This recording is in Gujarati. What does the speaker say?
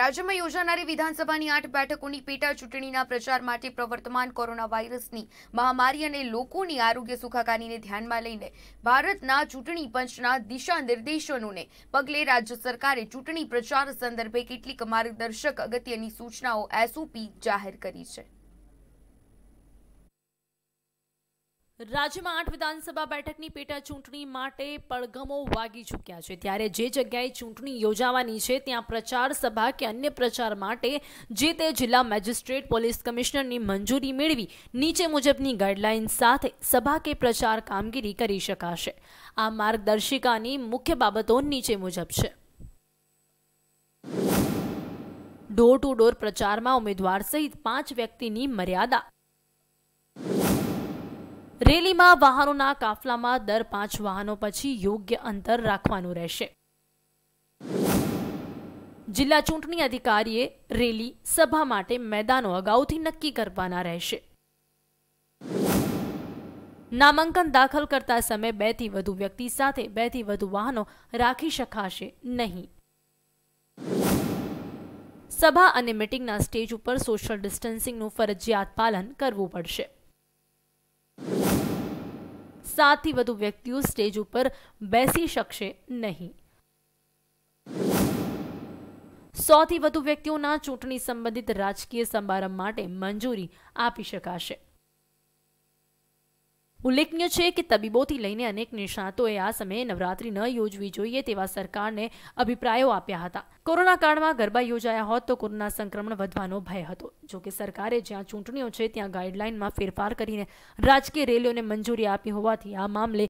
રાજ્યમાં યોજાનારી વિધાનસભાની આઠ બેઠકોની પેટા ચૂંટણીના પ્રચાર માટે પ્રવર્તમાન કોરોના વાયરસની મહામારી અને લોકોની આરોગ્ય સુખાકારીને ધ્યાનમાં લઈને ભારતના ચૂંટણી પંચના દિશા નિર્દેશનોને પગલે રાજ્ય સરકારે ચૂંટણી પ્રચાર સંદર્ભે કેટલીક માર્ગદર્શક અગત્યની સૂચનાઓ એસઓપી જાહેર કરી છે રાજ્યમાં આઠ વિધાનસભા બેઠકની પેટા ચૂંટણી માટે પડગમો વાગી ચૂક્યા છે ત્યારે જે જગ્યાએ ચૂંટણી યોજાવાની છે ત્યાં પ્રચાર સભા કે અન્ય પ્રચાર માટે જે તે જિલ્લા મેજિસ્ટ્રેટ પોલીસ કમિશનરની મંજૂરી મેળવી નીચે મુજબની ગાઈડલાઇન સાથે સભા કે પ્રચાર કામગીરી કરી શકાશે આ માર્ગદર્શિકાની મુખ્ય બાબતો નીચે મુજબ છે ડોર ટુ ડોર પ્રચારમાં ઉમેદવાર સહિત પાંચ વ્યક્તિની મર્યાદા રેલીમાં વાહનોના કાફલામાં દર પાંચ વાહનો પછી યોગ્ય અંતર રાખવાનું રહેશે જિલ્લા ચૂંટણી અધિકારીએ રેલી સભા માટે મેદાનો અગાઉથી નક્કી કરવાના રહેશે નામાંકન દાખલ કરતા સમયે બેથી વધુ વ્યક્તિ સાથે બેથી વધુ વાહનો રાખી શકાશે નહીં સભા અને મિટિંગના સ્ટેજ ઉપર સોશિયલ ડિસ્ટન્સિંગનું ફરજિયાત પાલન કરવું પડશે સાતથી વધુ વ્યક્તિઓ સ્ટેજ ઉપર બેસી શકશે નહીં સોથી વધુ વ્યક્તિઓના ચૂંટણી સંબંધિત રાજકીય સમારંભ માટે મંજૂરી આપી શકાશે ઉલ્લેખનીય છે કે તબીબોથી લઈને અનેક નિષ્ણાતોએ આ સમયે નવરાત્રી ન યોજવી જોઈએ તેવા સરકારને અભિપ્રાયો આપ્યા હતા કોરોના કાળમાં ગરબા યોજાયા હોત તો કોરોના સંક્રમણ વધવાનો ભય હતો જો કે સરકારે જ્યાં ચૂંટણીઓ છે ત્યાં ગાઈડલાઇનમાં ફેરફાર કરીને રાજકીય રેલીઓને મંજૂરી આપી હોવાથી આ મામલે